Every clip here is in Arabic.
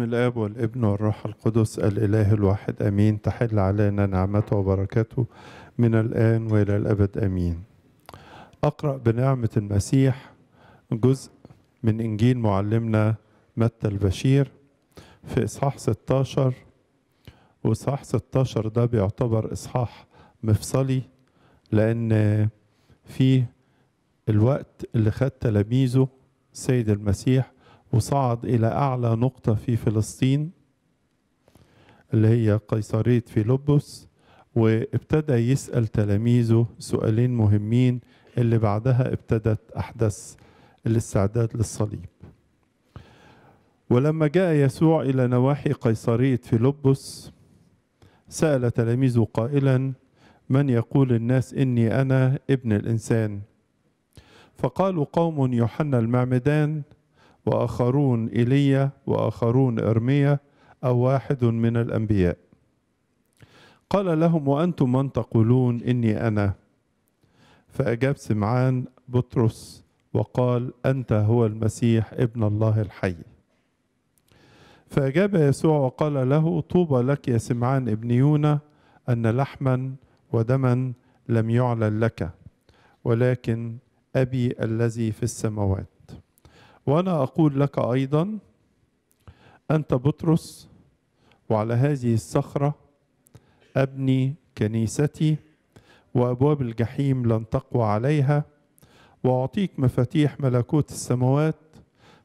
باسم الاب والابن والروح القدس الاله الواحد امين تحل علينا نعمته وبركته من الان والى الابد امين اقرا بنعمه المسيح جزء من انجيل معلمنا متى البشير في اصحاح 16 واصحاح 16 ده بيعتبر اصحاح مفصلي لان فيه الوقت اللي خد تلاميذه سيد المسيح وصعد إلى أعلى نقطة في فلسطين اللي هي قيصرية فيلبس وابتدى يسأل تلاميذه سؤالين مهمين اللي بعدها ابتدت أحدث الاستعداد للصليب ولما جاء يسوع إلى نواحي قيصرية فيلبس سأل تلاميذه قائلا من يقول الناس إني أنا ابن الإنسان فقالوا قوم يوحنا المعمدان وآخرون إيليا وآخرون إرميا أو واحد من الأنبياء قال لهم وأنتم من تقولون إني أنا فأجاب سمعان بطرس وقال أنت هو المسيح ابن الله الحي فأجاب يسوع وقال له طوبى لك يا سمعان ابن يونا أن لحما ودما لم يعلن لك ولكن أبي الذي في السماوات وانا اقول لك ايضا انت بطرس وعلى هذه الصخره ابني كنيستي وابواب الجحيم لن تقوى عليها واعطيك مفاتيح ملكوت السماوات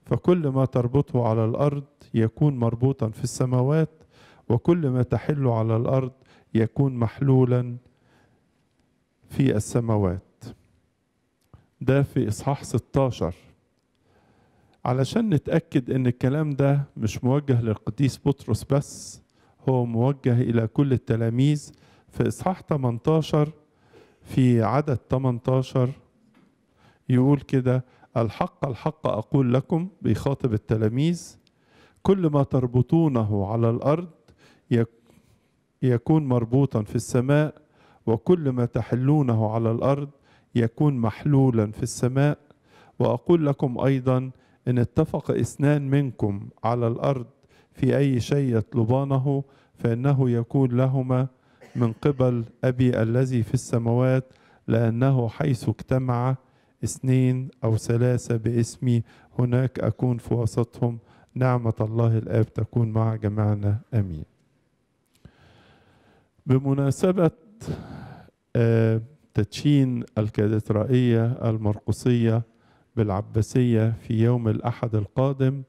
فكل ما تربطه على الارض يكون مربوطا في السماوات وكل ما تحل على الارض يكون محلولا في السماوات ده في اصحاح 16 علشان نتأكد أن الكلام ده مش موجه للقديس بطرس بس هو موجه إلى كل التلاميذ في إصحاح 18 في عدد 18 يقول كده الحق الحق أقول لكم بيخاطب التلاميذ كل ما تربطونه على الأرض يكون مربوطا في السماء وكل ما تحلونه على الأرض يكون محلولا في السماء وأقول لكم أيضا إن اتفق اثنان منكم على الأرض في أي شيء يطلبانه فإنه يكون لهما من قبل أبي الذي في السماوات لأنه حيث اجتمع اثنين أو ثلاثة باسمي هناك أكون في وسطهم نعمة الله الآب تكون مع جميعنا آمين بمناسبة آه، تدشين الكاتدرائية المرقسية بالعباسية في يوم الأحد القادم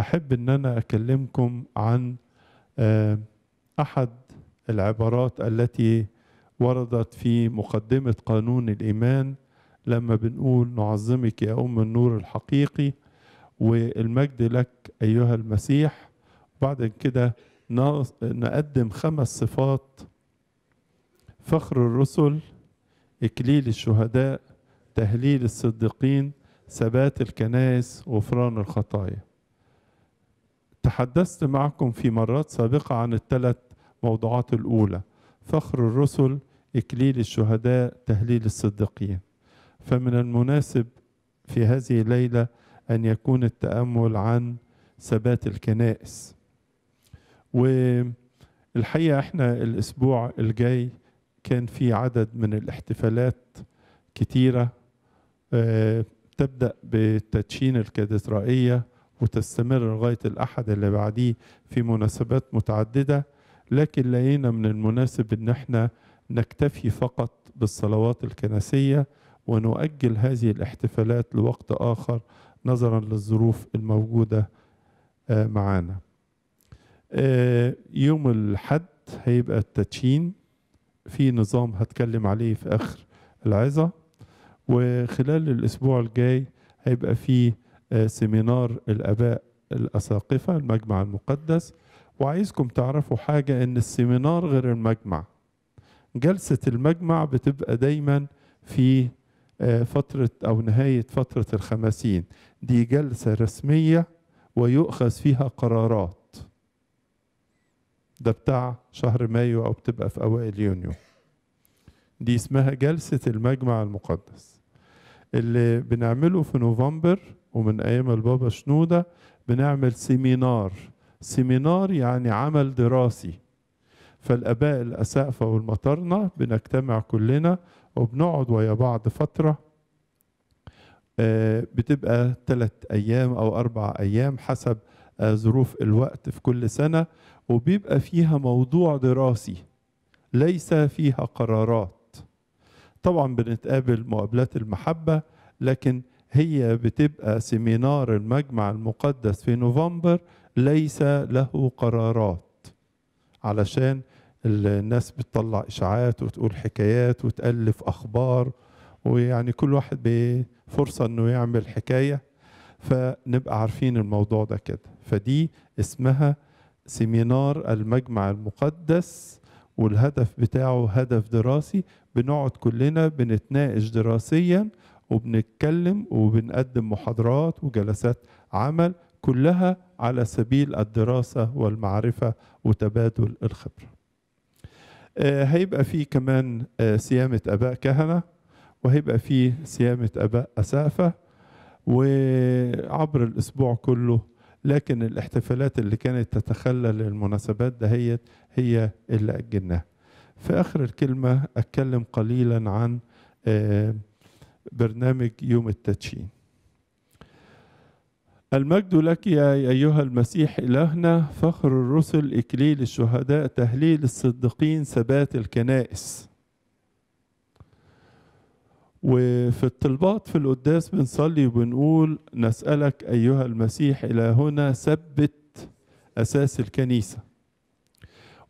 أحب أن أنا أكلمكم عن آه، أحد العبارات التي وردت في مقدمة قانون الإيمان لما بنقول نعظمك يا أم النور الحقيقي والمجد لك أيها المسيح بعد كده نقدم خمس صفات فخر الرسل إكليل الشهداء تهليل الصديقين ثبات الكنائس غفران الخطايا تحدثت معكم في مرات سابقة عن الثلاث موضوعات الأولى فخر الرسل إكليل الشهداء تهليل الصديقين فمن المناسب في هذه الليلة أن يكون التأمل عن ثبات الكنائس والحقيقة إحنا الأسبوع الجاي كان في عدد من الاحتفالات كتيرة آه، تبدا بتدشين الكاتدرائيه وتستمر لغايه الاحد اللي بعديه في مناسبات متعدده لكن لقينا من المناسب ان احنا نكتفي فقط بالصلوات الكنسيه ونؤجل هذه الاحتفالات لوقت اخر نظرا للظروف الموجوده آه، معانا آه، يوم الحد هيبقى التدشين في نظام هتكلم عليه في اخر العظه وخلال الأسبوع الجاي هيبقى في آه، سيمينار الآباء الأساقفة المجمع المقدس وعايزكم تعرفوا حاجة إن السيمينار غير المجمع جلسة المجمع بتبقى دايما في آه، فترة أو نهاية فترة الخمسين دي جلسة رسمية ويؤخذ فيها قرارات ده بتاع شهر مايو أو بتبقى في أوائل يونيو دي اسمها جلسة المجمع المقدس اللي بنعمله في نوفمبر ومن ايام البابا شنوده بنعمل سيمينار سيمينار يعني عمل دراسي فالاباء الاسقفه والمطرنه بنجتمع كلنا وبنقعد ويا بعض فتره آه، بتبقى ثلاث ايام او اربع ايام حسب آه، ظروف الوقت في كل سنه وبيبقى فيها موضوع دراسي ليس فيها قرارات طبعا بنتقابل مقابلات المحبة لكن هي بتبقى سيمينار المجمع المقدس في نوفمبر ليس له قرارات علشان الناس بتطلع إشاعات وتقول حكايات وتألف أخبار ويعني كل واحد بفرصة أنه يعمل حكاية فنبقى عارفين الموضوع ده كده فدي اسمها سيمينار المجمع المقدس والهدف بتاعه هدف دراسي بنقعد كلنا بنتناقش دراسيا وبنتكلم وبنقدم محاضرات وجلسات عمل كلها على سبيل الدراسة والمعرفة وتبادل الخبرة آه، هيبقى في كمان سيامة آه، أباء كهنة وهيبقى في سيامة أباء أسافة وعبر الأسبوع كله لكن الاحتفالات اللي كانت تتخلل المناسبات دهيت هي اللي أجلناها في آخر الكلمة أتكلم قليلا عن آه، برنامج يوم التدشين المجد لك يا أيها المسيح إلهنا فخر الرسل إكليل الشهداء تهليل الصديقين ثبات الكنائس وفي الطلبات في القداس بنصلي وبنقول نسألك أيها المسيح إلهنا ثبت أساس الكنيسة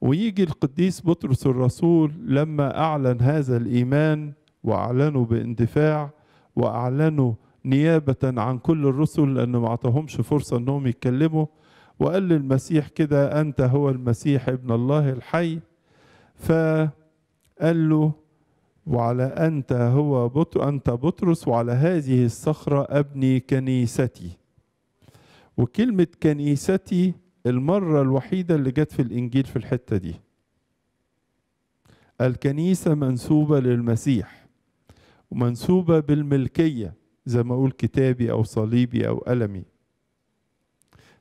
ويجي القديس بطرس الرسول لما أعلن هذا الإيمان وأعلنه باندفاع وأعلنه نيابة عن كل الرسل لأنه ما اعطاهمش فرصة أنهم يتكلموا وقال للمسيح كده أنت هو المسيح ابن الله الحي فقال له وعلى أنت هو بطر أنت بطرس وعلى هذه الصخرة أبني كنيستي وكلمة كنيستي المرة الوحيدة اللي جت في الإنجيل في الحتة دي الكنيسة منسوبة للمسيح ومنسوبة بالملكية زي ما أقول كتابي أو صليبي أو ألمي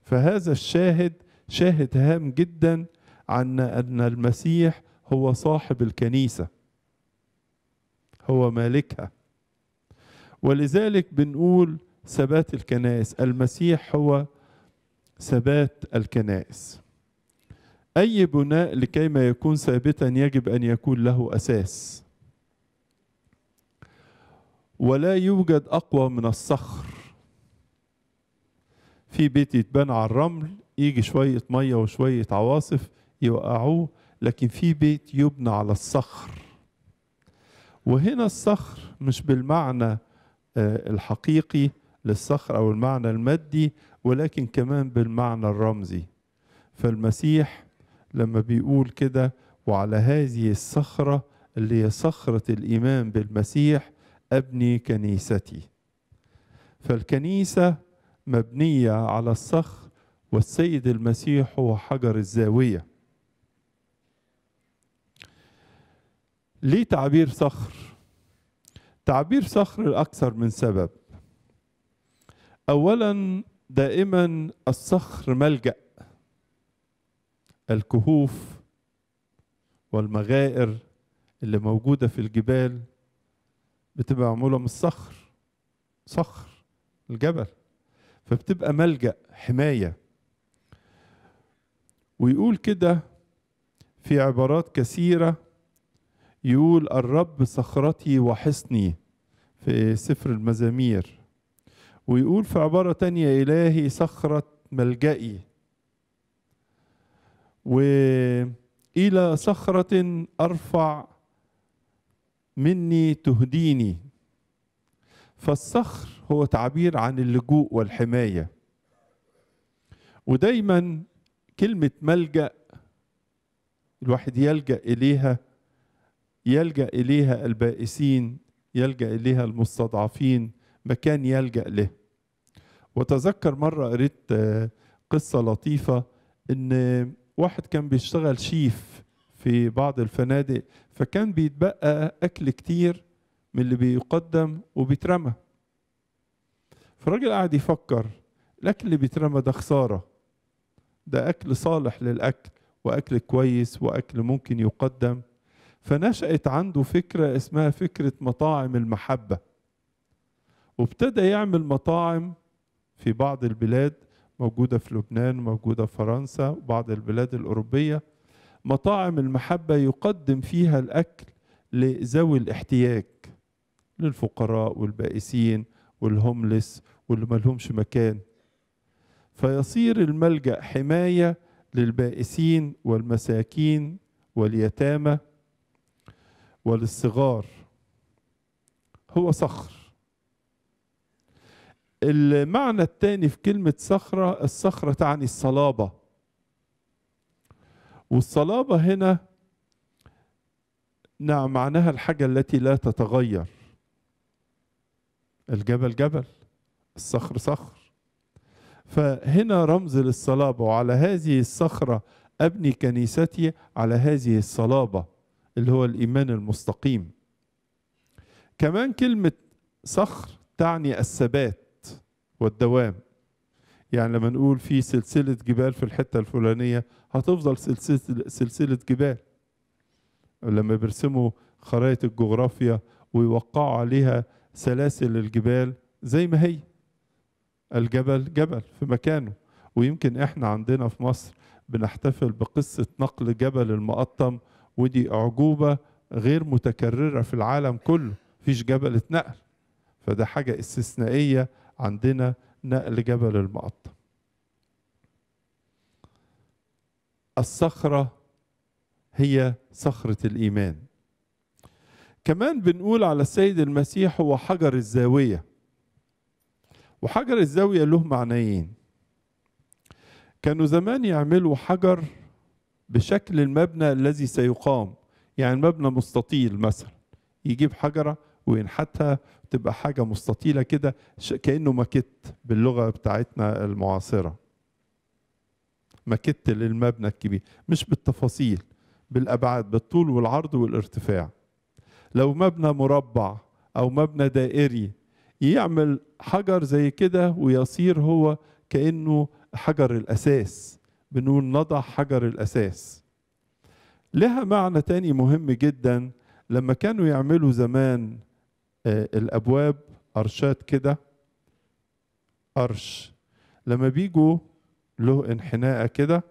فهذا الشاهد شاهد هام جدا عن أن المسيح هو صاحب الكنيسة هو مالكها ولذلك بنقول ثبات الكنائس المسيح هو ثبات الكنائس أي بناء لكيما يكون ثابتا يجب أن يكون له أساس ولا يوجد أقوى من الصخر في بيت يتبنى على الرمل يجي شوية مية وشوية عواصف يوقعوه لكن في بيت يبنى على الصخر وهنا الصخر مش بالمعنى آه، الحقيقي للصخر أو المعنى المادي ولكن كمان بالمعنى الرمزي فالمسيح لما بيقول كده وعلى هذه الصخرة اللي هي صخرة الإيمان بالمسيح أبني كنيستي فالكنيسة مبنية على الصخر والسيد المسيح هو حجر الزاوية ليه تعبير صخر؟ تعبير صخر لأكثر من سبب أولا دائما الصخر ملجأ الكهوف والمغائر اللي موجودة في الجبال بتبقى معمولة من الصخر صخر الجبل فبتبقى ملجأ حماية ويقول كده في عبارات كثيرة يقول الرب صخرتي وحصني في سفر المزامير ويقول في عبارة تانية إلهي صخرة ملجئي وإلى صخرة أرفع مني تهديني فالصخر هو تعبير عن اللجوء والحماية ودايما كلمة ملجأ الواحد يلجأ إليها يلجأ إليها البائسين يلجأ إليها المستضعفين مكان يلجأ له وتذكر مرة قريت آه، قصة لطيفة إن واحد كان بيشتغل شيف في بعض الفنادق فكان بيتبقى أكل كتير من اللي بيقدم وبيترمى فالراجل قاعد يفكر الأكل اللي بيترمى ده خسارة ده أكل صالح للأكل وأكل كويس وأكل ممكن يقدم فنشأت عنده فكرة اسمها فكرة مطاعم المحبة وابتدى يعمل مطاعم في بعض البلاد موجودة في لبنان موجودة في فرنسا وبعض البلاد الأوروبية مطاعم المحبة يقدم فيها الأكل لذوي الاحتياج للفقراء والبائسين والهوملس واللي ملهمش مكان فيصير الملجأ حماية للبائسين والمساكين واليتامى وللصغار هو صخر المعنى الثاني في كلمة صخرة الصخرة تعني الصلابة والصلابة هنا نعم معناها الحاجة التي لا تتغير الجبل جبل الصخر صخر فهنا رمز للصلابة وعلى هذه الصخرة أبني كنيستي على هذه الصلابة اللي هو الإيمان المستقيم كمان كلمة صخر تعني الثبات والدوام يعني لما نقول في سلسلة جبال في الحتة الفلانية هتفضل سلسلة, سلسلة جبال لما بيرسموا خرائط الجغرافيا ويوقعوا عليها سلاسل الجبال زي ما هي الجبل جبل في مكانه ويمكن احنا عندنا في مصر بنحتفل بقصة نقل جبل المقطم ودي أعجوبة غير متكررة في العالم كله مفيش جبل اتنقل فده حاجة استثنائية عندنا نقل جبل المقطم الصخرة هي صخرة الإيمان كمان بنقول على السيد المسيح هو حجر الزاوية وحجر الزاوية له معنيين كانوا زمان يعملوا حجر بشكل المبنى الذي سيقام يعني مبنى مستطيل مثلا يجيب حجرة وينحتها تبقى حاجة مستطيلة كده كأنه ماكيت باللغة بتاعتنا المعاصرة ماكيت للمبنى الكبير مش بالتفاصيل بالأبعاد بالطول والعرض والارتفاع لو مبنى مربع أو مبنى دائري يعمل حجر زي كده ويصير هو كأنه حجر الأساس بنقول نضع حجر الأساس لها معنى تاني مهم جدا لما كانوا يعملوا زمان آه، الابواب ارشات كده ارش لما بيجوا له انحناءه كده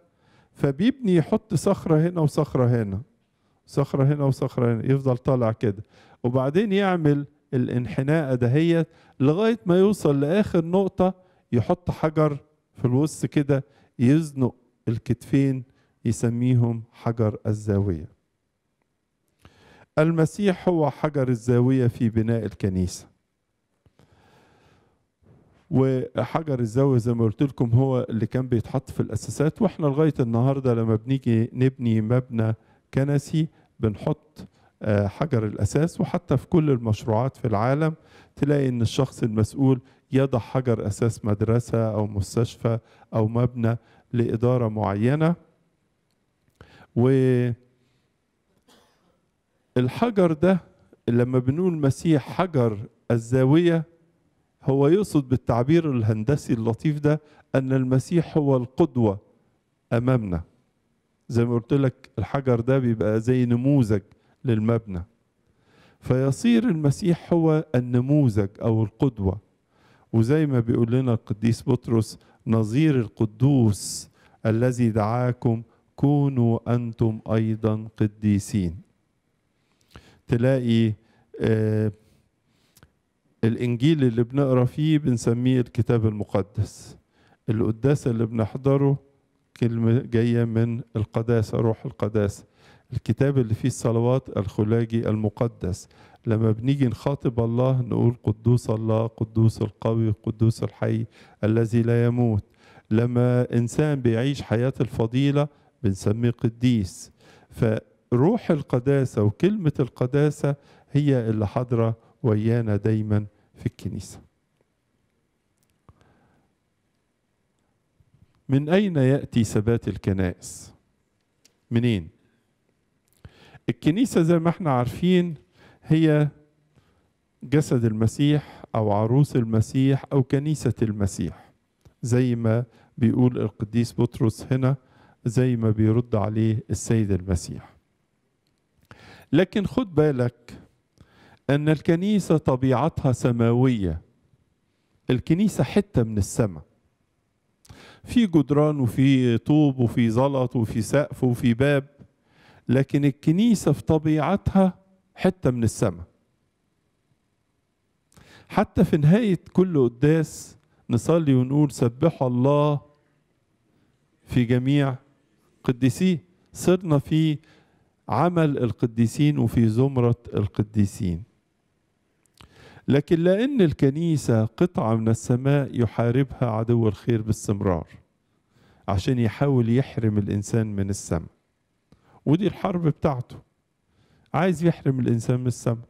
فبيبني يحط صخره هنا وصخره هنا صخره هنا وصخره هنا يفضل طالع كده وبعدين يعمل الانحناءه دهيت لغايه ما يوصل لاخر نقطه يحط حجر في الوسط كده يزنق الكتفين يسميهم حجر الزاويه المسيح هو حجر الزاوية في بناء الكنيسة وحجر الزاوية زي ما قلت لكم هو اللي كان بيتحط في الأساسات وإحنا لغاية النهاردة لما بنيجي نبني مبنى كنسي بنحط آه، حجر الأساس وحتى في كل المشروعات في العالم تلاقي إن الشخص المسؤول يضع حجر أساس مدرسة أو مستشفى أو مبنى لإدارة معينة و الحجر ده لما بنقول مسيح حجر الزاوية هو يقصد بالتعبير الهندسي اللطيف ده أن المسيح هو القدوة أمامنا زي ما قلت لك الحجر ده بيبقى زي نموذج للمبنى فيصير المسيح هو النموذج أو القدوة وزي ما بيقول لنا القديس بطرس نظير القدوس الذي دعاكم كونوا أنتم أيضا قديسين تلاقي آه، الإنجيل اللي بنقرا فيه بنسميه الكتاب المقدس القداس اللي بنحضره كلمة جاية من القداسة روح القداسة الكتاب اللي فيه الصلوات الخلاجي المقدس لما بنيجي نخاطب الله نقول قدوس الله قدوس القوي قدوس الحي الذي لا يموت لما إنسان بيعيش حياة الفضيلة بنسميه قديس ف روح القداسة وكلمة القداسة هي اللي حاضرة ويانا دايما في الكنيسة من أين يأتي ثبات الكنائس؟ منين؟ الكنيسة زي ما احنا عارفين هي جسد المسيح أو عروس المسيح أو كنيسة المسيح زي ما بيقول القديس بطرس هنا زي ما بيرد عليه السيد المسيح لكن خد بالك ان الكنيسه طبيعتها سماويه الكنيسه حته من السماء في جدران وفي طوب وفي زلط وفي سقف وفي باب لكن الكنيسه في طبيعتها حته من السماء حتى في نهايه كل قداس نصلي ونقول سبح الله في جميع قديسيه صرنا في عمل القديسين وفي زمرة القديسين لكن لأن الكنيسة قطعة من السماء يحاربها عدو الخير باستمرار عشان يحاول يحرم الإنسان من السماء ودي الحرب بتاعته عايز يحرم الإنسان من السماء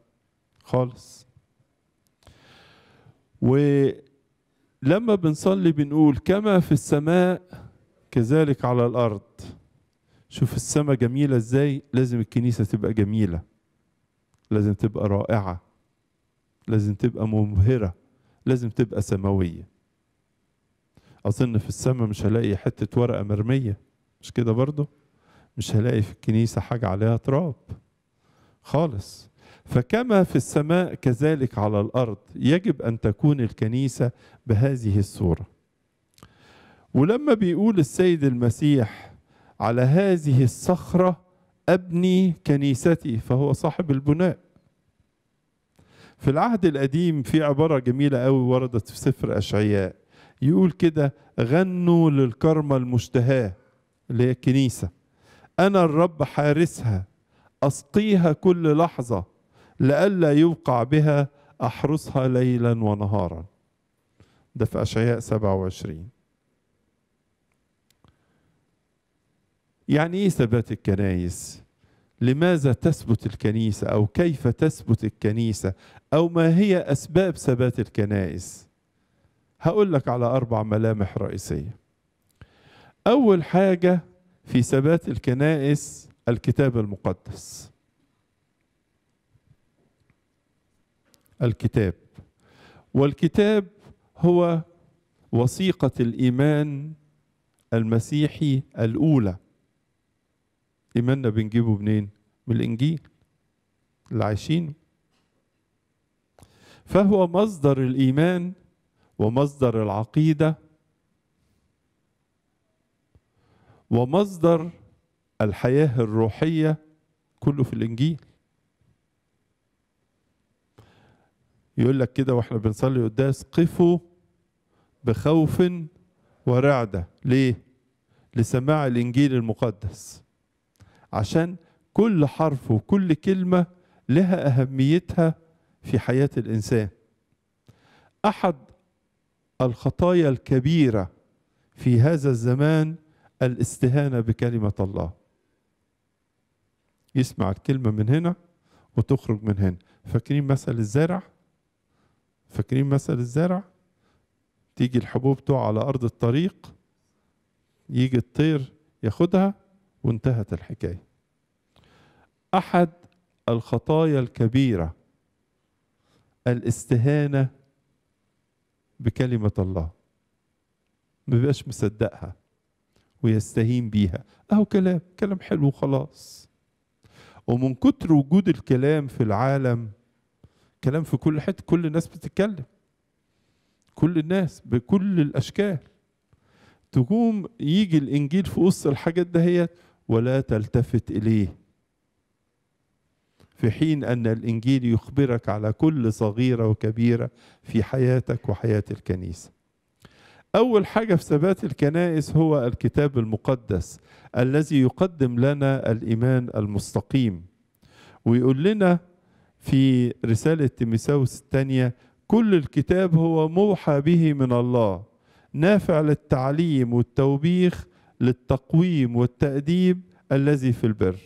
خالص ولما بنصلي بنقول كما في السماء كذلك على الأرض شوف السماء جميلة ازاي لازم الكنيسة تبقى جميلة لازم تبقى رائعة لازم تبقى مبهرة لازم تبقى سماوية أظن في السماء مش هلاقي حتة ورقة مرمية مش كده برضه مش هلاقي في الكنيسة حاجة عليها تراب خالص فكما في السماء كذلك على الأرض يجب أن تكون الكنيسة بهذه الصورة ولما بيقول السيد المسيح على هذه الصخرة أبني كنيستي فهو صاحب البناء في العهد القديم في عبارة جميلة أوي وردت في سفر أشعياء يقول كده غنوا للكرمة المشتهاة اللي هي الكنيسة أنا الرب حارسها أسقيها كل لحظة لئلا يوقع بها أحرسها ليلا ونهارا ده في أشعياء 27 يعني ايه ثبات الكنائس لماذا تثبت الكنيسه او كيف تثبت الكنيسه او ما هي اسباب ثبات الكنائس هقول لك على اربع ملامح رئيسيه اول حاجه في ثبات الكنائس الكتاب المقدس الكتاب والكتاب هو وثيقه الايمان المسيحي الاولى إيماننا بنجيبه منين؟ من الإنجيل اللي عايشينه فهو مصدر الإيمان ومصدر العقيدة ومصدر الحياة الروحية كله في الإنجيل يقول لك كده واحنا بنصلي قداس قفوا بخوف ورعدة ليه؟ لسماع الإنجيل المقدس عشان كل حرف وكل كلمة لها أهميتها في حياة الإنسان أحد الخطايا الكبيرة في هذا الزمان الاستهانة بكلمة الله يسمع الكلمة من هنا وتخرج من هنا فاكرين مثل الزرع فاكرين مثل الزرع تيجي الحبوب تقع على أرض الطريق يجي الطير ياخدها وانتهت الحكايه احد الخطايا الكبيره الاستهانه بكلمه الله ما بيبقاش مصدقها ويستهين بيها اهو كلام كلام حلو خلاص ومن كتر وجود الكلام في العالم كلام في كل حته كل الناس بتتكلم كل الناس بكل الاشكال تقوم يجي الانجيل في وسط الحاجات دهيت ولا تلتفت اليه في حين ان الانجيل يخبرك على كل صغيره وكبيره في حياتك وحياه الكنيسه اول حاجه في ثبات الكنائس هو الكتاب المقدس الذي يقدم لنا الايمان المستقيم ويقول لنا في رساله تيموثاوس الثانيه كل الكتاب هو موحى به من الله نافع للتعليم والتوبيخ للتقويم والتأديب الذي في البر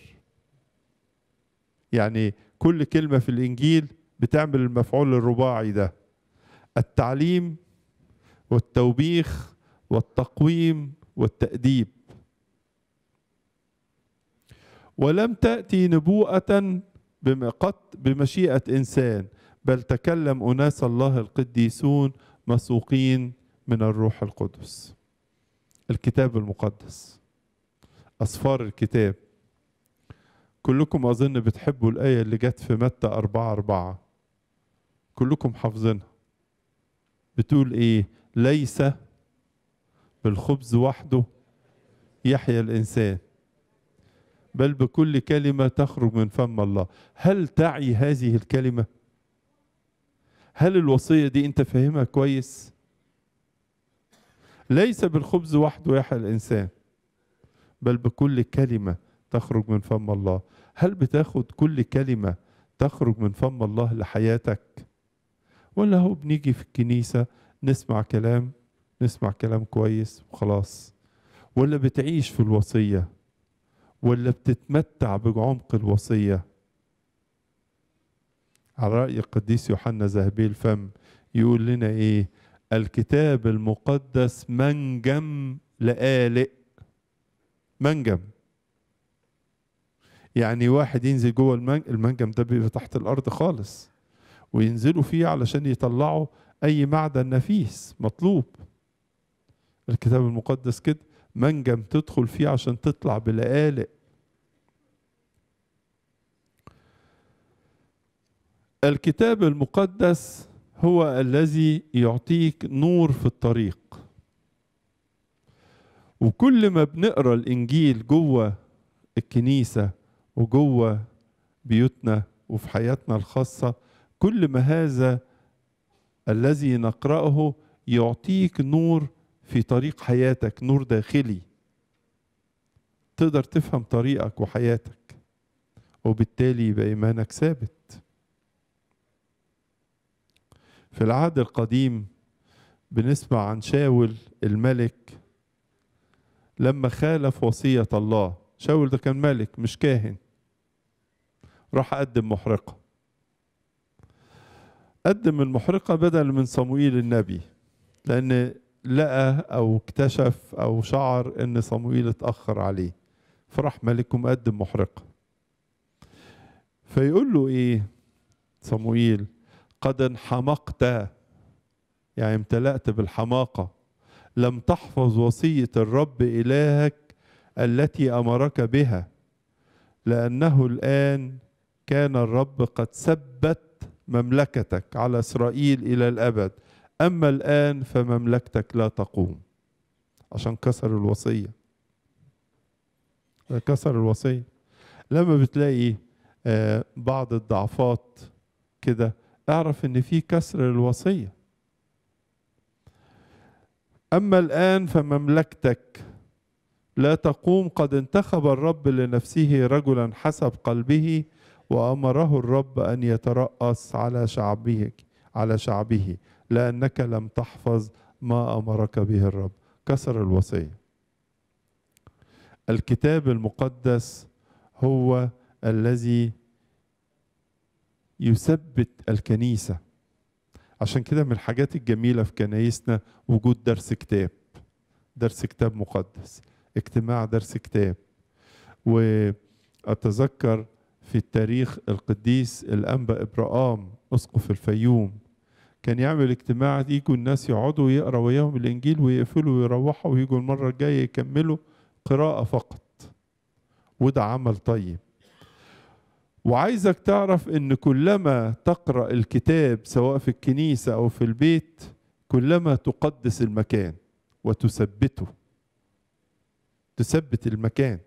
يعني كل كلمة في الإنجيل بتعمل المفعول الرباعي ده التعليم والتوبيخ والتقويم والتأديب ولم تأتي نبوءة قط بمشيئة إنسان بل تكلم أناس الله القديسون مسوقين من الروح القدس الكتاب المقدس أسفار الكتاب كلكم أظن بتحبوا الآية اللي جت في متى أربعة أربعة كلكم حافظينها بتقول إيه ليس بالخبز وحده يحيا الإنسان بل بكل كلمة تخرج من فم الله هل تعي هذه الكلمة؟ هل الوصية دي أنت فاهمها كويس؟ ليس بالخبز وحده يحيا الإنسان بل بكل كلمة تخرج من فم الله هل بتاخد كل كلمة تخرج من فم الله لحياتك ولا هو بنيجي في الكنيسة نسمع كلام نسمع كلام كويس وخلاص ولا بتعيش في الوصية ولا بتتمتع بعمق الوصية على رأي القديس يوحنا ذهبي الفم يقول لنا إيه الكتاب المقدس منجم لقالق منجم يعني واحد ينزل جوه المنجم المنجم ده بيبقى تحت الارض خالص وينزلوا فيه علشان يطلعوا اي معدن نفيس مطلوب الكتاب المقدس كده منجم تدخل فيه عشان تطلع بلقالق الكتاب المقدس هو الذي يعطيك نور في الطريق وكل ما بنقرا الانجيل جوه الكنيسه وجوه بيوتنا وفي حياتنا الخاصه كل ما هذا الذي نقراه يعطيك نور في طريق حياتك نور داخلي تقدر تفهم طريقك وحياتك وبالتالي يبقى ايمانك ثابت في العهد القديم بنسمع عن شاول الملك لما خالف وصية الله شاول ده كان ملك مش كاهن راح أقدم محرقة قدم المحرقة بدل من صموئيل النبي لأن لقى أو اكتشف أو شعر إن صموئيل اتأخر عليه فراح ملكه مقدم محرقة فيقول له إيه صموئيل قد انحمقت يعني امتلأت بالحماقة لم تحفظ وصية الرب إلهك التي أمرك بها لأنه الآن كان الرب قد ثبت مملكتك على إسرائيل إلى الأبد أما الآن فمملكتك لا تقوم عشان كسر الوصية كسر الوصية لما بتلاقي آه، بعض الضعفات كده اعرف ان في كسر للوصيه اما الان فمملكتك لا تقوم قد انتخب الرب لنفسه رجلا حسب قلبه وامره الرب ان يتراس على شعبه على شعبه لانك لم تحفظ ما امرك به الرب كسر الوصيه الكتاب المقدس هو الذي يثبت الكنيسة عشان كده من الحاجات الجميلة في كنايسنا وجود درس كتاب درس كتاب مقدس اجتماع درس كتاب وأتذكر في التاريخ القديس الأنبا إبراهام أسقف الفيوم كان يعمل اجتماع يجوا الناس يقعدوا ويقرا وياهم الانجيل ويقفلوا ويروحوا ويجوا المره الجايه يكملوا قراءه فقط وده عمل طيب وعايزك تعرف ان كلما تقرا الكتاب سواء في الكنيسه او في البيت كلما تقدس المكان وتثبته تثبت المكان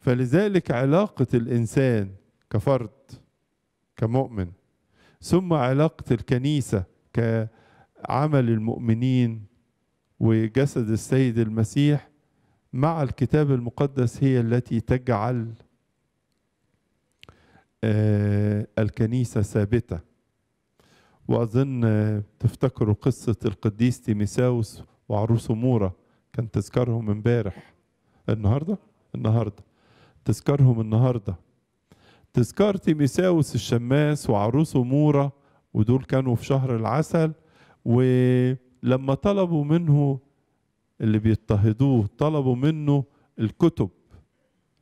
فلذلك علاقه الانسان كفرد كمؤمن ثم علاقه الكنيسه كعمل المؤمنين وجسد السيد المسيح مع الكتاب المقدس هي التي تجعل آه، الكنيسة ثابتة وأظن تفتكروا قصة القديس تيميساوس وعروسه مورا كان تذكرهم امبارح النهاردة النهاردة تذكرهم النهاردة تذكار تيميساوس الشماس وعروسه مورا ودول كانوا في شهر العسل ولما طلبوا منه اللي بيضطهدوه طلبوا منه الكتب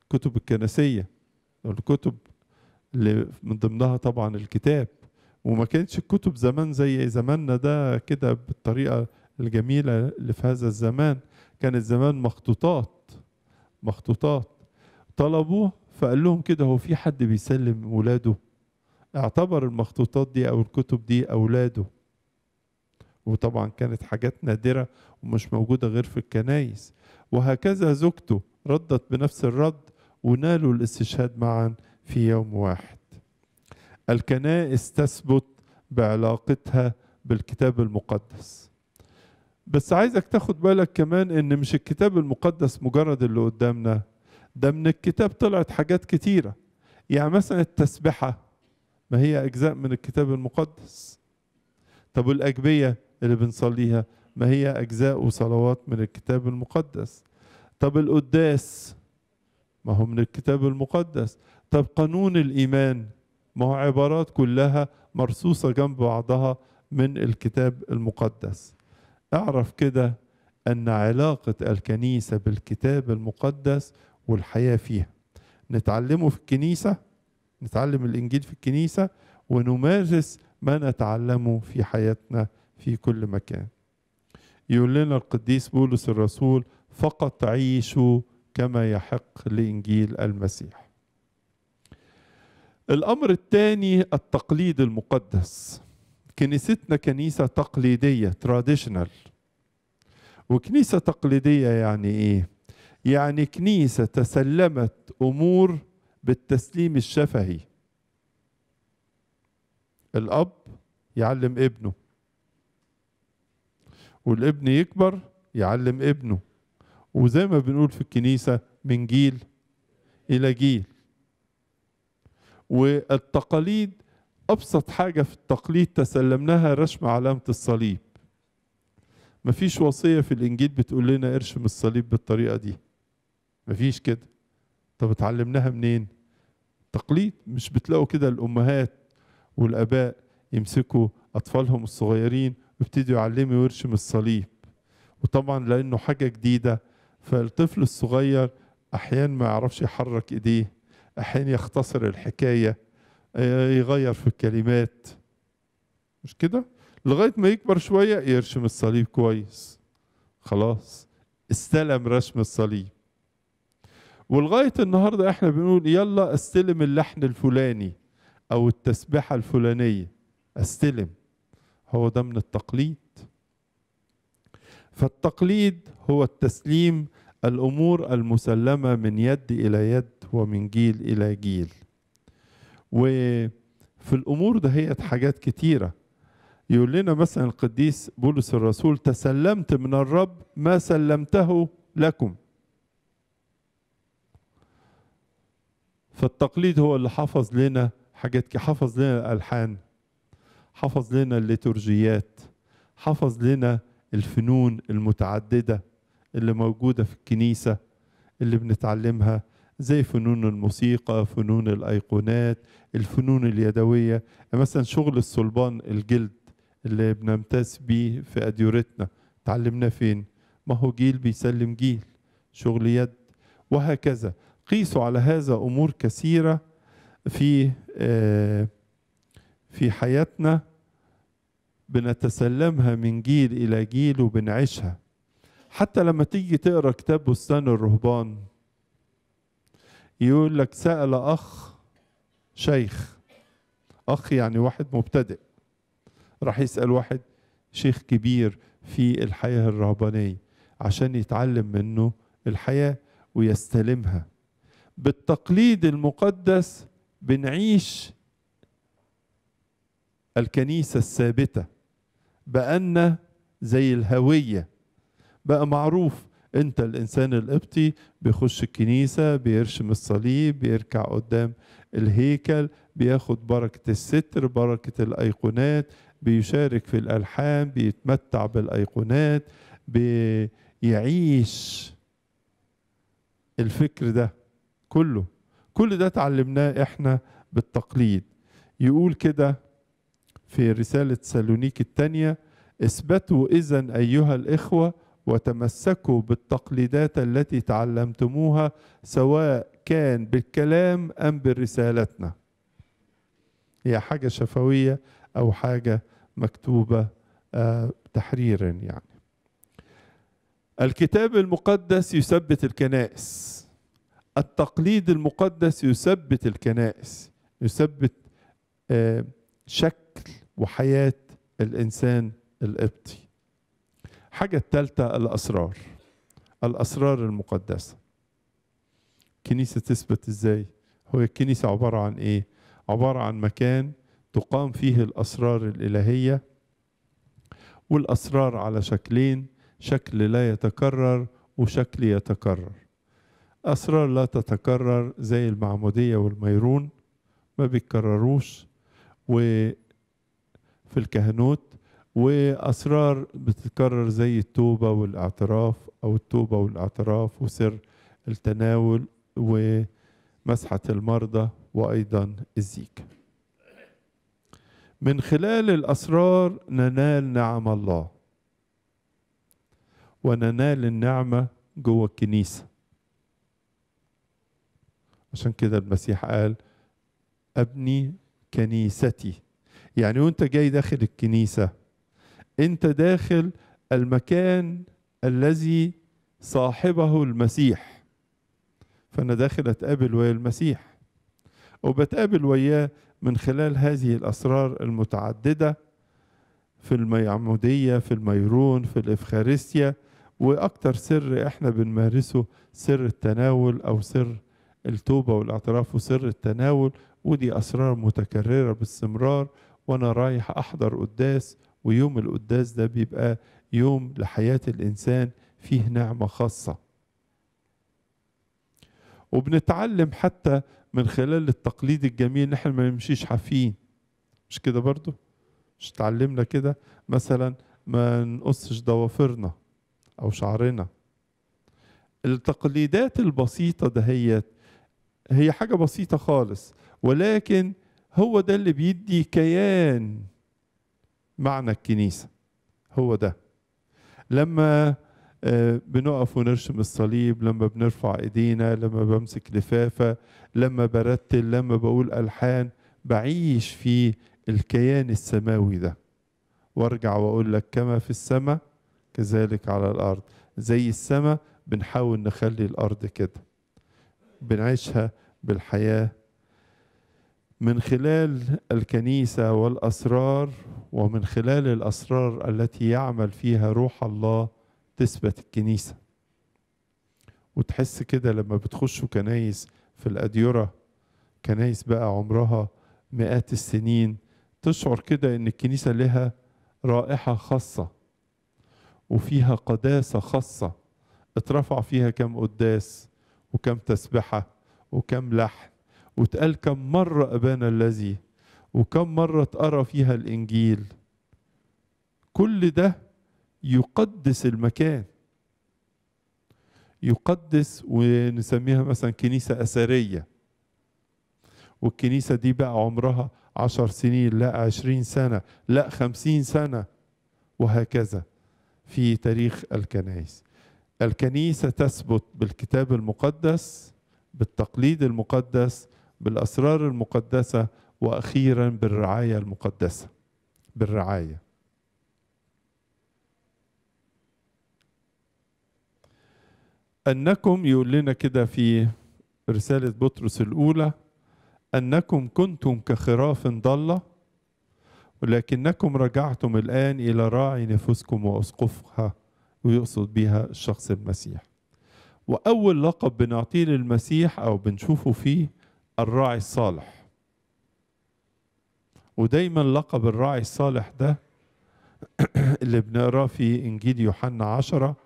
الكتب الكنسية الكتب اللي من ضمنها طبعا الكتاب وما كانتش الكتب زمان زي زماننا ده كده بالطريقة الجميلة اللي في هذا الزمان كانت زمان مخطوطات مخطوطات طلبوه فقال لهم كده هو في حد بيسلم ولاده اعتبر المخطوطات دي او الكتب دي اولاده وطبعا كانت حاجات نادرة ومش موجودة غير في الكنايس وهكذا زوجته ردت بنفس الرد ونالوا الاستشهاد معا في يوم واحد الكنائس تثبت بعلاقتها بالكتاب المقدس بس عايزك تاخد بالك كمان ان مش الكتاب المقدس مجرد اللي قدامنا ده من الكتاب طلعت حاجات كتيره يعني مثلا التسبحه ما هي اجزاء من الكتاب المقدس طب الاجبيه اللي بنصليها ما هي اجزاء وصلوات من الكتاب المقدس طب القداس ما هو من الكتاب المقدس طب قانون الإيمان ما هو عبارات كلها مرصوصة جنب بعضها من الكتاب المقدس اعرف كده أن علاقة الكنيسة بالكتاب المقدس والحياة فيها نتعلمه في الكنيسة نتعلم الإنجيل في الكنيسة ونمارس ما نتعلمه في حياتنا في كل مكان يقول لنا القديس بولس الرسول فقط عيشوا كما يحق لإنجيل المسيح الأمر الثاني التقليد المقدس كنيستنا كنيسة تقليدية تراديشنال وكنيسة تقليدية يعني إيه؟ يعني كنيسة تسلمت أمور بالتسليم الشفهي الأب يعلم ابنه والابن يكبر يعلم ابنه وزي ما بنقول في الكنيسة من جيل إلى جيل والتقاليد أبسط حاجة في التقليد تسلمناها رسم علامة الصليب مفيش وصية في الإنجيل بتقول لنا ارشم الصليب بالطريقة دي مفيش كده طب اتعلمناها منين تقليد مش بتلاقوا كده الأمهات والآباء يمسكوا أطفالهم الصغيرين ويبتدوا يعلموا يرشم الصليب وطبعا لأنه حاجة جديدة فالطفل الصغير أحيانا ما يعرفش يحرك إيديه أحيانا يختصر الحكاية آه، يغير في الكلمات مش كده لغاية ما يكبر شوية يرشم الصليب كويس خلاص استلم رشم الصليب ولغاية النهاردة احنا بنقول يلا استلم اللحن الفلاني أو التسبيحة الفلانية استلم هو ده من التقليد فالتقليد هو التسليم الأمور المسلمة من يد إلى يد هو من جيل إلى جيل وفي الأمور ده هي حاجات كتيرة يقول لنا مثلا القديس بولس الرسول تسلمت من الرب ما سلمته لكم فالتقليد هو اللي حفظ لنا حاجات حفظ لنا الألحان حفظ لنا الليتورجيات حفظ لنا الفنون المتعددة اللي موجودة في الكنيسة اللي بنتعلمها زي فنون الموسيقى فنون الأيقونات الفنون اليدوية مثلا شغل الصلبان الجلد اللي بنمتاز بيه في أديورتنا تعلمنا فين ما هو جيل بيسلم جيل شغل يد وهكذا قيسوا على هذا أمور كثيرة في آه، في حياتنا بنتسلمها من جيل إلى جيل وبنعيشها حتى لما تيجي تقرا كتاب بستان الرهبان يقول لك سأل أخ شيخ أخ يعني واحد مبتدئ راح يسأل واحد شيخ كبير في الحياة الرهبانية عشان يتعلم منه الحياة ويستلمها بالتقليد المقدس بنعيش الكنيسة الثابتة بأن زي الهوية بقى معروف انت الانسان القبطي بيخش الكنيسه بيرشم الصليب بيركع قدام الهيكل بياخد بركه الستر بركه الايقونات بيشارك في الالحان بيتمتع بالايقونات بيعيش الفكر ده كله كل ده اتعلمناه احنا بالتقليد يقول كده في رسالة سالونيك الثانية اثبتوا إذا أيها الإخوة وتمسكوا بالتقليدات التي تعلمتموها سواء كان بالكلام أم برسالتنا هي حاجة شفوية أو حاجة مكتوبة آه، تحريرا يعني الكتاب المقدس يثبت الكنائس التقليد المقدس يثبت الكنائس يثبت آه، شكل وحياة الإنسان القبطي الحاجة الثالثة الأسرار الأسرار المقدسة الكنيسة تثبت إزاي؟ هو الكنيسة عبارة عن إيه؟ عبارة عن مكان تقام فيه الأسرار الإلهية والأسرار على شكلين شكل لا يتكرر وشكل يتكرر أسرار لا تتكرر زي المعمودية والميرون ما بيتكرروش وفي الكهنوت وأسرار بتتكرر زي التوبة والاعتراف أو التوبة والاعتراف وسر التناول ومسحة المرضى وأيضا الزيك من خلال الأسرار ننال نعم الله وننال النعمة جوه الكنيسة عشان كده المسيح قال أبني كنيستي يعني وانت جاي داخل الكنيسة انت داخل المكان الذي صاحبه المسيح فانا داخل اتقابل ويا المسيح وبتقابل وياه من خلال هذه الاسرار المتعدده في الميعموديه في الميرون في الافخارستيا واكتر سر احنا بنمارسه سر التناول او سر التوبه والاعتراف وسر التناول ودي اسرار متكرره باستمرار وانا رايح احضر قداس ويوم القداس ده بيبقى يوم لحياة الإنسان فيه نعمة خاصة وبنتعلم حتى من خلال التقليد الجميل نحن ما نمشيش حافيين مش كده برضو مش تعلمنا كده مثلا ما نقصش ضوافرنا أو شعرنا التقليدات البسيطة دهيت هي حاجة بسيطة خالص ولكن هو ده اللي بيدي كيان معنى الكنيسة هو ده لما آه، بنقف ونرشم الصليب لما بنرفع ايدينا لما بمسك لفافة لما برتل لما بقول ألحان بعيش في الكيان السماوي ده وارجع واقول لك كما في السماء كذلك على الارض زي السماء بنحاول نخلي الارض كده بنعيشها بالحياه من خلال الكنيسه والاسرار ومن خلال الأسرار التي يعمل فيها روح الله تثبت الكنيسة وتحس كده لما بتخشوا كنايس في الأديرة كنايس بقى عمرها مئات السنين تشعر كده إن الكنيسة لها رائحة خاصة وفيها قداسة خاصة اترفع فيها كم قداس وكم تسبحة وكم لحن واتقال كم مرة أبانا الذي وكم مرة تقرأ فيها الإنجيل كل ده يقدس المكان يقدس ونسميها مثلا كنيسة أثرية والكنيسة دي بقى عمرها عشر سنين لا عشرين سنة لا خمسين سنة وهكذا في تاريخ الكنائس الكنيسة تثبت بالكتاب المقدس بالتقليد المقدس بالأسرار المقدسة واخيرا بالرعايه المقدسه بالرعايه انكم يقول لنا كده في رساله بطرس الاولى انكم كنتم كخراف ضاله ولكنكم رجعتم الان الى راعي نفوسكم واسقفها ويقصد بها الشخص المسيح واول لقب بنعطيه للمسيح او بنشوفه فيه الراعي الصالح ودايما لقب الراعي الصالح ده اللي بنقراه في انجيل يوحنا عشرة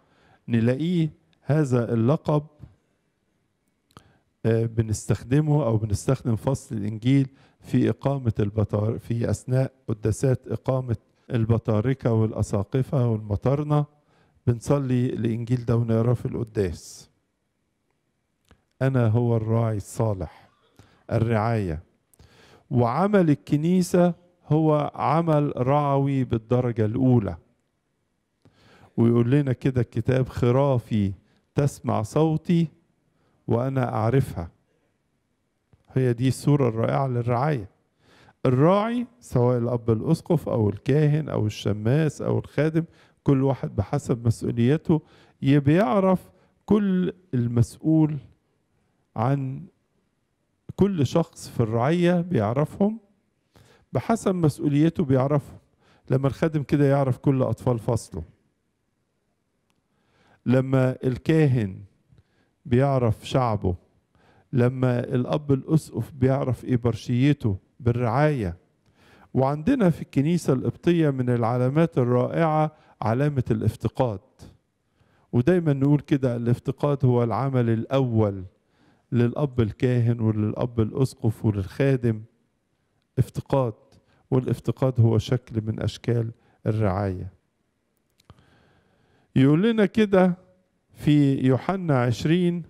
نلاقيه هذا اللقب آه، بنستخدمه او بنستخدم فصل الانجيل في اقامه البطار في اثناء قداسات اقامه البطاركه والاساقفه والمطرنه بنصلي الانجيل ده ونقراه في القداس انا هو الراعي الصالح الرعايه وعمل الكنيسة هو عمل رعوي بالدرجة الأولى ويقول لنا كده الكتاب خرافي تسمع صوتي وأنا أعرفها هي دي الصورة الرائعة للرعاية الراعي سواء الأب الأسقف أو الكاهن أو الشماس أو الخادم كل واحد بحسب مسؤوليته يبيعرف كل المسؤول عن كل شخص في الرعية بيعرفهم بحسب مسؤوليته بيعرفهم لما الخادم كده يعرف كل أطفال فصله لما الكاهن بيعرف شعبه لما الأب الأسقف بيعرف إبرشيته بالرعاية وعندنا في الكنيسة القبطية من العلامات الرائعة علامة الافتقاد ودايما نقول كده الافتقاد هو العمل الأول للأب الكاهن وللأب الأسقف وللخادم افتقاد والافتقاد هو شكل من أشكال الرعاية يقول لنا كده في يوحنا عشرين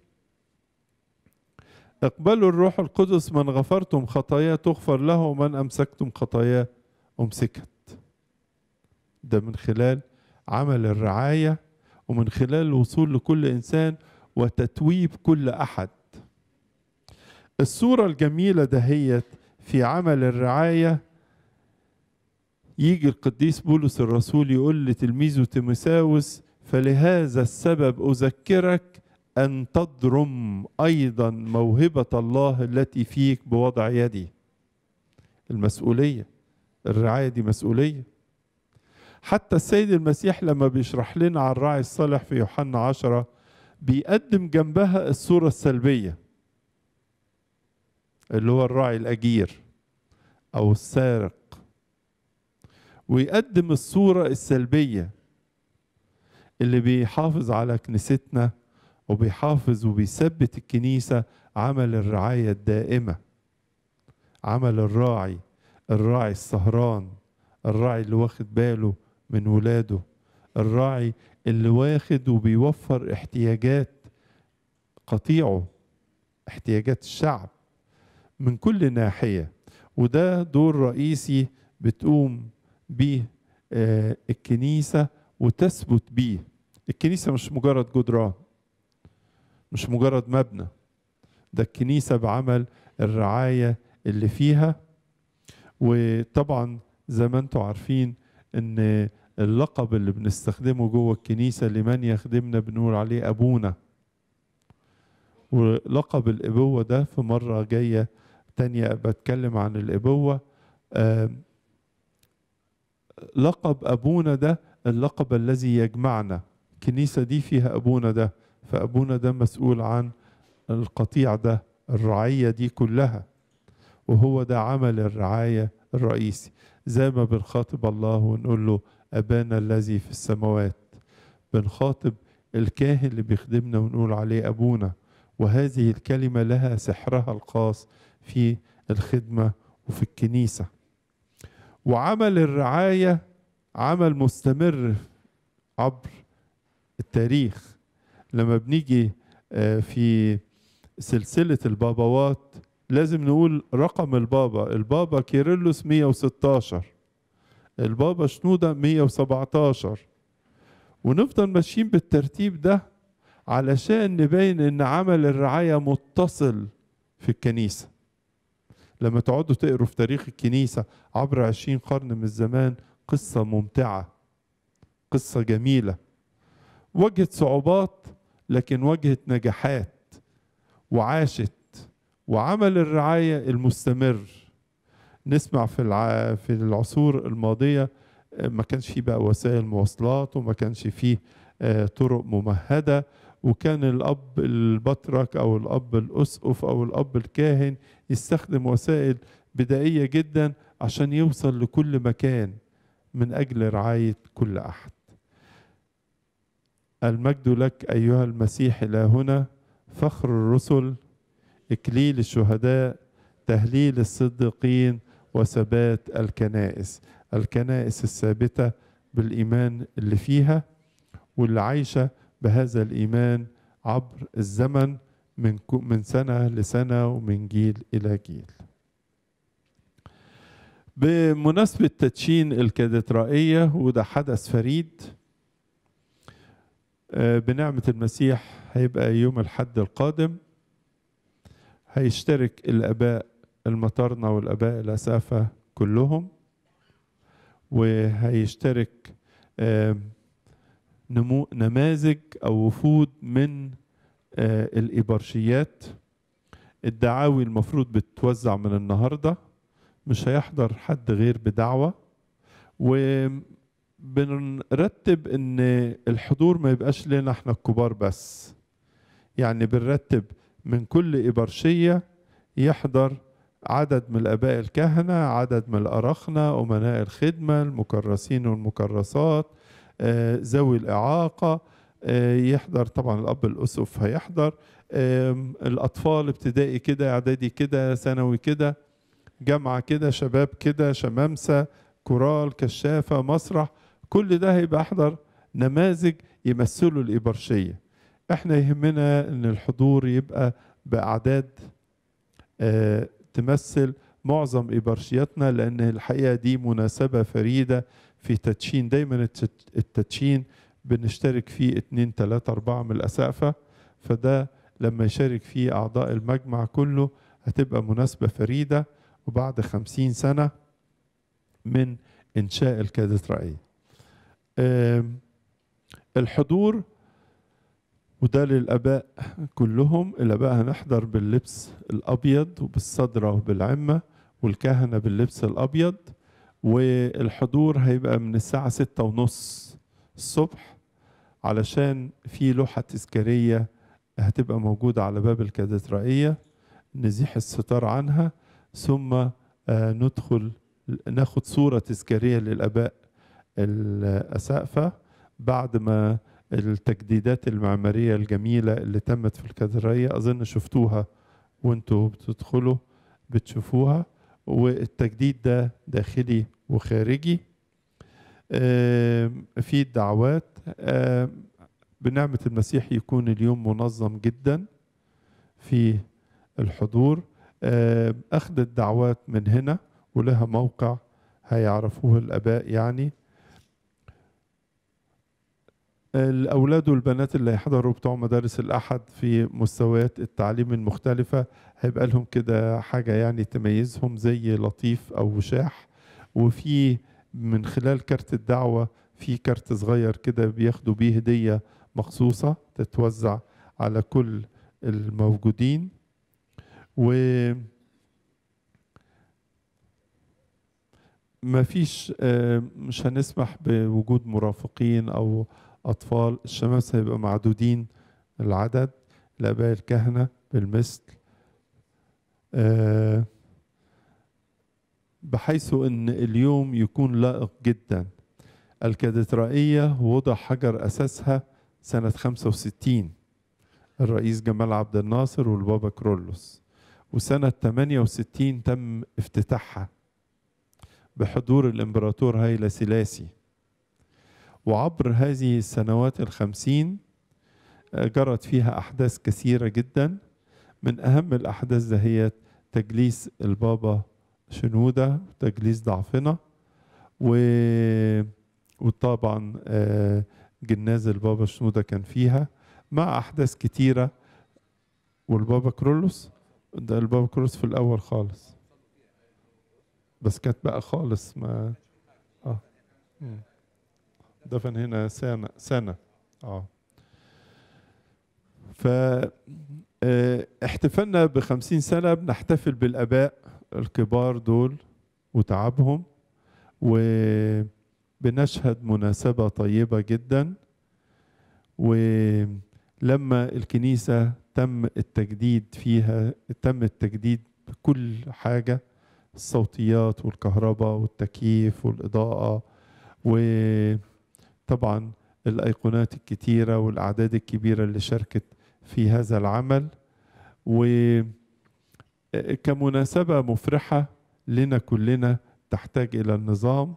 اقبلوا الروح القدس من غفرتم خطاياه تغفر له ومن أمسكتم خطاياه أمسكت ده من خلال عمل الرعاية ومن خلال الوصول لكل إنسان وتتويب كل أحد الصورة الجميلة دهيت في عمل الرعاية يجي القديس بولس الرسول يقول لتلميذه تيموساوس فلهذا السبب أذكرك أن تضرم أيضا موهبة الله التي فيك بوضع يدي المسؤولية الرعاية دي مسؤولية حتى السيد المسيح لما بيشرح لنا عن الراعي الصالح في يوحنا عشرة بيقدم جنبها الصورة السلبية اللي هو الراعي الأجير أو السارق ويقدم الصورة السلبية اللي بيحافظ على كنيستنا وبيحافظ وبيثبت الكنيسة عمل الرعاية الدائمة عمل الراعي الراعي السهران الراعي اللي واخد باله من ولاده الراعي اللي واخد وبيوفر احتياجات قطيعه احتياجات الشعب من كل ناحية وده دور رئيسي بتقوم بيه آه، الكنيسة وتثبت بيه الكنيسة مش مجرد جدران مش مجرد مبنى ده الكنيسة بعمل الرعاية اللي فيها وطبعا زي ما انتم عارفين ان اللقب اللي بنستخدمه جوه الكنيسة لمن يخدمنا بنقول عليه أبونا ولقب الأبوة ده في مرة جاية تانية بتكلم عن الابوه لقب ابونا ده اللقب الذي يجمعنا الكنيسه دي فيها ابونا ده فابونا ده مسؤول عن القطيع ده الرعيه دي كلها وهو ده عمل الرعايه الرئيسي زي ما بنخاطب الله ونقول له ابانا الذي في السماوات بنخاطب الكاهن اللي بيخدمنا ونقول عليه ابونا وهذه الكلمه لها سحرها الخاص في الخدمة وفي الكنيسة وعمل الرعاية عمل مستمر عبر التاريخ لما بنيجي آه، في سلسلة الباباوات لازم نقول رقم البابا البابا كيرلس 116 البابا شنودة 117 ونفضل ماشيين بالترتيب ده علشان نبين ان عمل الرعاية متصل في الكنيسه لما تقعدوا تقروا في تاريخ الكنيسة عبر عشرين قرن من الزمان قصة ممتعة قصة جميلة واجهت صعوبات لكن واجهت نجاحات وعاشت وعمل الرعاية المستمر نسمع في الع... في العصور الماضية ما كانش فيه بقى وسائل مواصلات وما كانش فيه آه، طرق ممهدة وكان الأب البطرك أو الأب الأسقف أو الأب الكاهن يستخدم وسائل بدائية جدا عشان يوصل لكل مكان من أجل رعاية كل أحد المجد لك أيها المسيح إلهنا فخر الرسل إكليل الشهداء تهليل الصديقين وثبات الكنائس الكنائس الثابتة بالإيمان اللي فيها واللي عايشة بهذا الإيمان عبر الزمن من من سنه لسنه ومن جيل الى جيل. بمناسبه تدشين الكاتدرائيه وده حدث فريد آه، بنعمه المسيح هيبقى يوم الحد القادم هيشترك الاباء المطرنه والاباء الاسافه كلهم وهيشترك نمو نماذج او وفود من آه، الإبرشيات الدعاوي المفروض بتتوزع من النهاردة مش هيحضر حد غير بدعوة وبنرتب ان الحضور ما يبقاش لنا احنا الكبار بس يعني بنرتب من كل إبرشية يحضر عدد من الآباء الكهنة عدد من الأرخنة أمناء الخدمة المكرسين والمكرسات آه، ذوي الإعاقة آه، يحضر طبعا الاب الاسف هيحضر الاطفال ابتدائي كده اعدادي كده ثانوي كده جامعه كده شباب كده شمامسه كورال كشافه مسرح كل ده هيبقى احضر نماذج يمثلوا الإبرشية احنا يهمنا ان الحضور يبقى بأعداد آه، تمثل معظم إبرشياتنا لأن الحقيقة دي مناسبة فريدة في تدشين دايما التدشين بنشترك فيه اتنين تلاتة أربعة من الأسقفة فده لما يشارك فيه أعضاء المجمع كله هتبقى مناسبة فريدة وبعد 50 سنة من إنشاء الكاتدرائية الحضور وده للآباء كلهم الآباء هنحضر باللبس الأبيض وبالصدرة وبالعمة والكهنة باللبس الأبيض والحضور هيبقى من الساعة ستة ونص الصبح علشان في لوحة تذكارية هتبقى موجودة على باب الكاتدرائية نزيح الستار عنها ثم آه، ندخل ناخد صورة تذكارية للآباء الأسقفة بعد ما التجديدات المعمارية الجميلة اللي تمت في الكاتدرائية أظن شفتوها وانتوا بتدخلوا بتشوفوها والتجديد ده داخلي وخارجي في دعوات بنعمة المسيح يكون اليوم منظم جدا في الحضور أخذ الدعوات من هنا ولها موقع هيعرفوه الآباء يعني الأولاد والبنات اللي هيحضروا بتوع مدارس الأحد في مستويات التعليم المختلفة هيبقى لهم كده حاجة يعني تميزهم زي لطيف أو وشاح وفي من خلال كرت الدعوة في كرت صغير كده بياخدوا بيه هدية مخصوصة تتوزع على كل الموجودين و ما فيش آه، مش هنسمح بوجود مرافقين او اطفال الشمس هيبقى معدودين العدد الاباء الكهنه بالمثل آه بحيث أن اليوم يكون لائق جدا الكاتدرائية وضع حجر أساسها سنة 65 الرئيس جمال عبد الناصر والبابا كرولوس وسنة 68 تم افتتاحها بحضور الإمبراطور هايلا سيلاسي وعبر هذه السنوات الخمسين آه، جرت فيها أحداث كثيرة جدا من أهم الأحداث ده هي تجليس البابا شنودة تجليس ضعفنا و وطبعا آه، جناز البابا شنودة كان فيها مع أحداث كتيرة والبابا كرولوس ده البابا كرولوس في الأول خالص بس كانت بقى خالص ما اه دفن هنا سنة سنة اه ف آه، احتفلنا بخمسين سنة بنحتفل بالآباء الكبار دول وتعبهم وبنشهد مناسبة طيبة جدا ولما الكنيسة تم التجديد فيها تم التجديد بكل حاجة الصوتيات والكهرباء والتكييف والإضاءة وطبعا الأيقونات الكتيرة والأعداد الكبيرة اللي شاركت في هذا العمل و كمناسبة مفرحة لنا كلنا تحتاج إلى النظام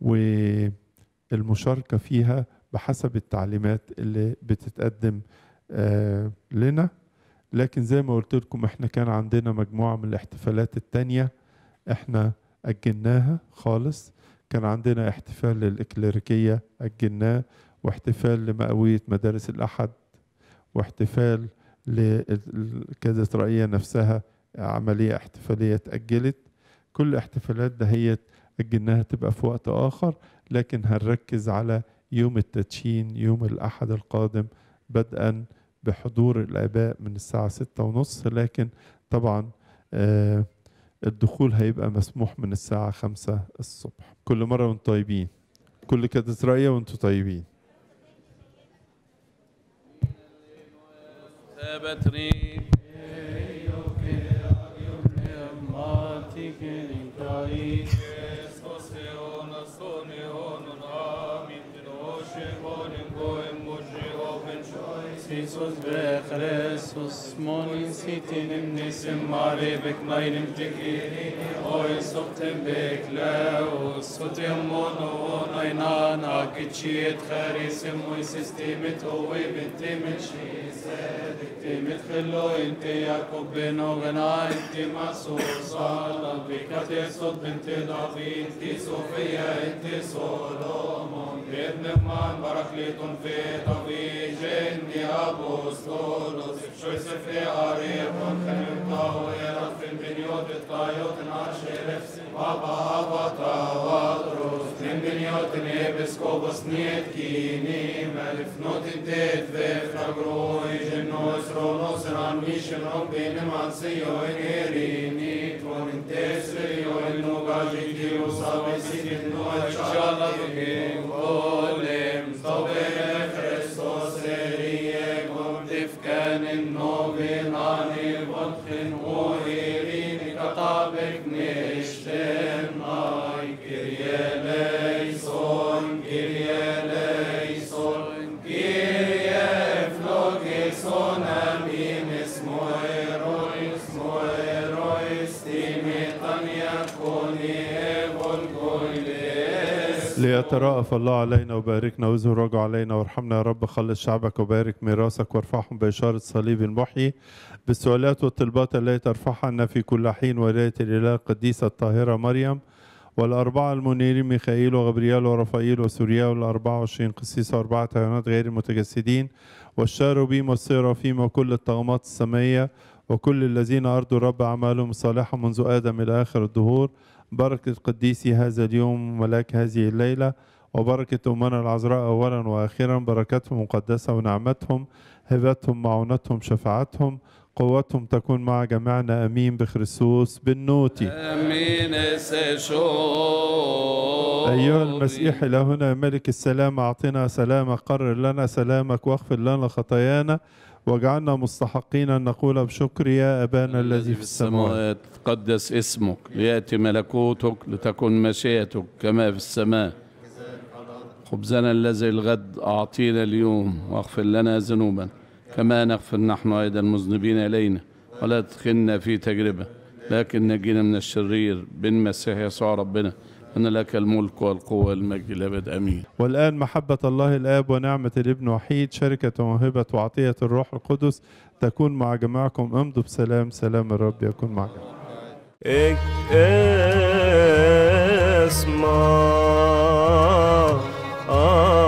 والمشاركة فيها بحسب التعليمات اللي بتتقدم آه، لنا لكن زي ما قلت لكم احنا كان عندنا مجموعة من الاحتفالات التانية احنا أجلناها خالص كان عندنا احتفال للإكليريكية أجلناه واحتفال لمقوية مدارس الأحد واحتفال للكادة الرأية نفسها عملية احتفالية اتأجلت كل احتفالات ده هي أجلناها تبقى في وقت آخر لكن هنركز على يوم التدشين يوم الأحد القادم بدءا بحضور الآباء من الساعة ستة ونص لكن طبعا آه، الدخول هيبقى مسموح من الساعة خمسة الصبح كل مرة وانتم طيبين كل كده رأيه وانتم طيبين ثابت Isus Christus, monin sitin im nisim mare bek meinem digirini, oi soktem bek leus, sotem mono nainan, akichiet charisim, oi sistimet oi betimet shiset, timet chelo inti Jakob ben Ogena, inti Masur Salam, bikatet sot ben Tel Aviv, inti Sofia, inti Solomon, بنمان برخليت في طبي جني أبو سولوس شوي سفري قريب خليل طاو يرد في بنيوت الطايوت نار بابا أبطا وطروس من بنيوت نيبس كوبس نيت كيني ملف نوت الديت في خرقروي جنوس رونوس ران ميشن ربي نمان سيو إنيريني تون انتسري انو باجي كيلو صابي ترأف الله علينا وباركنا واذهب رجع علينا وارحمنا يا رب خلص شعبك وبارك ميراثك وارفعهم بإشارة الصليب المحيي بالسؤالات والطلبات التي ترفعها لنا في كل حين ولاية الإله القديسة الطاهرة مريم والأربعة المنيرين ميخائيل وغبريال ورفائيل وسوريا والأربعة وعشرين قسيس وأربعة حيوانات غير المتجسدين والشاروبيم والسيرافيم وكل الطغمات السمائية وكل الذين أرضوا رب أعمالهم الصالحة منذ آدم إلى آخر الدهور بركة قديسي هذا اليوم ملاك هذه الليلة وبركة أمنا العذراء أولا وآخرا بركتهم مقدسة ونعمتهم هبتهم معونتهم شفاعتهم قوتهم تكون مع جميعنا امين بخريسوس بالنوتي امين ايها المسيح إلى هنا ملك السلام اعطنا سلامك قرر لنا سلامك واغفر لنا خطايانا واجعلنا مستحقين أن نقول بشكر يا أبانا الذي في السماوات تقدس اسمك ليأتي ملكوتك لتكن مشيئتك كما في السماء خبزنا الذي الغد أعطينا اليوم واغفر لنا ذنوبنا كما نغفر نحن أيضا المذنبين إلينا ولا تدخلنا في تجربة لكن نجينا من الشرير بالمسيح يسوع ربنا أن لك الملك والقوة والمجد الأبد أمين والآن محبة الله الآب ونعمة الابن وحيد شركة موهبة وعطية الروح القدس تكون مع جماعكم امضوا بسلام سلام الرب يكون معكم اسمع